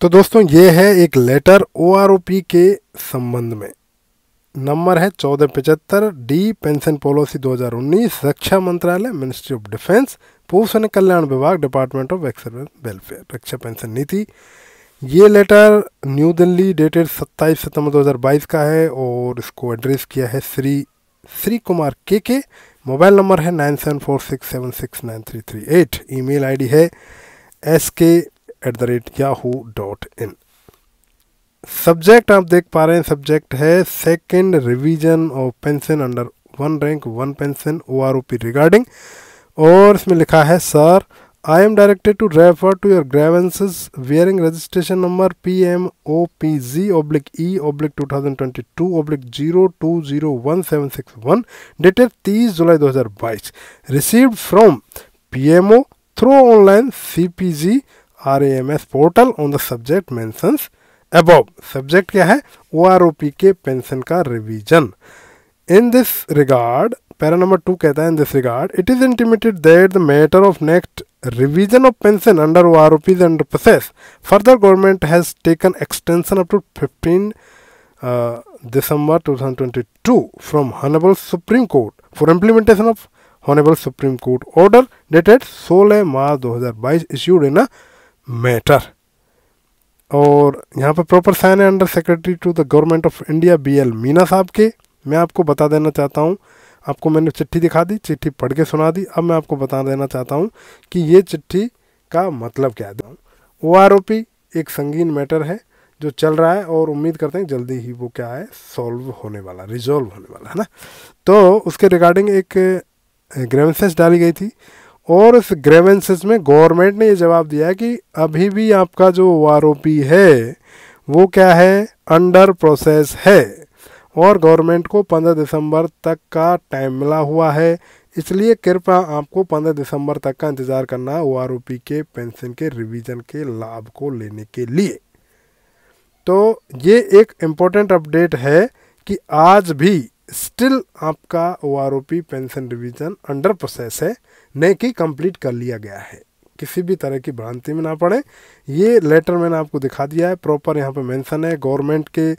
तो दोस्तों ये है एक letter O R O P के संबंध में नंबर है चौदह पचहत्तर डी पेंशन पॉलिसी 2019 रक्षा मंत्रालय मिनिस्ट्री ऑफ डिफेंस पोषण कल्याण विभाग डिपार्टमेंट ऑफ एक्सर वेलफेयर रक्षा पेंशन नीति ये लेटर न्यू दिल्ली डेटेड 27 सितंबर 2022 का है और इसको एड्रेस किया है श्री श्री कुमार के के मोबाइल नंबर है nine seven four six seven six nine three three eight email I D है S K at the rate Yahoo dot in subject आप देख पा रहे हैं सब्जेक्ट है second revision of pension under one rank one pension O R O P regarding और इसमें लिखा है sir I am directed to refer to your grievances bearing registration number P M O P G oblique E oblique two thousand twenty two oblique zero two zero one seven six one dated तीस जुलाई दो हज़ार बाईस receive from P M O through online C P G RAMS portal on the subject mentions above. Subject क्या है OROP pension का revision. In this regard, para number 2 कहता in this regard, it is intimated that the matter of next revision of pension under OROP is under process. Further, government has taken extension up to 15 uh, December 2022 from Honorable Supreme Court for implementation of Honorable Supreme Court order dated 16 March 2022 issued in a matter और यहाँ पर proper sign है under secretary to the government of India B L Meena साहब के मैं आपको बता देना चाहता हूँ आपको मैंने चिट्ठी दिखा दी चिट्ठी पढ़ के सुना दी अब मैं आपको बता देना चाहता हूँ कि ये चिट्ठी का मतलब क्या है ओ आर ओ पी एक संगीन मैटर है जो चल रहा है और उम्मीद करते हैं जल्दी ही वो क्या है सॉल्व होने वाला रिजॉल्व होने वाला है ना तो उसके रिगार्डिंग एक ग्रेवेंसेस डाली गई थी और इस ग्रेवेंसेस में गवर्नमेंट ने ये जवाब दिया कि अभी भी आपका जो आरोपी है वो क्या है अंडर प्रोसेस है और गवर्नमेंट को 15 दिसंबर तक का टाइम मिला हुआ है इसलिए कृपया आपको 15 दिसंबर तक का इंतज़ार करना है ओ के पेंशन के रिवीजन के लाभ को लेने के लिए तो ये एक इम्पोर्टेंट अपडेट है कि आज भी स्टिल आपका O pension revision under process है न कि कंप्लीट कर लिया गया है किसी भी तरह की भ्रांति में ना पड़े ये लेटर मैंने आपको दिखा दिया है प्रॉपर यहाँ पे मेंशन है गवर्नमेंट के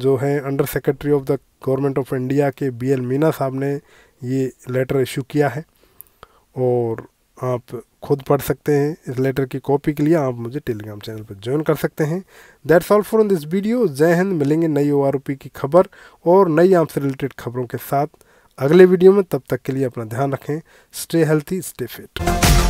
जो है under secretary of the government of India B L L Meena साहब ने ये लेटर इशू किया है और आप खुद पढ़ सकते हैं इस लेटर की कॉपी के लिए आप मुझे टेलीग्राम चैनल पर ज्वाइन कर सकते हैं that's all for this video जय हिंद मिलेंगे नई ओ की खबर और नई आपसे रिलेटेड खबरों के साथ अगले वीडियो में तब तक के लिए अपना ध्यान रखें स्टे हेल्थी स्टे फिट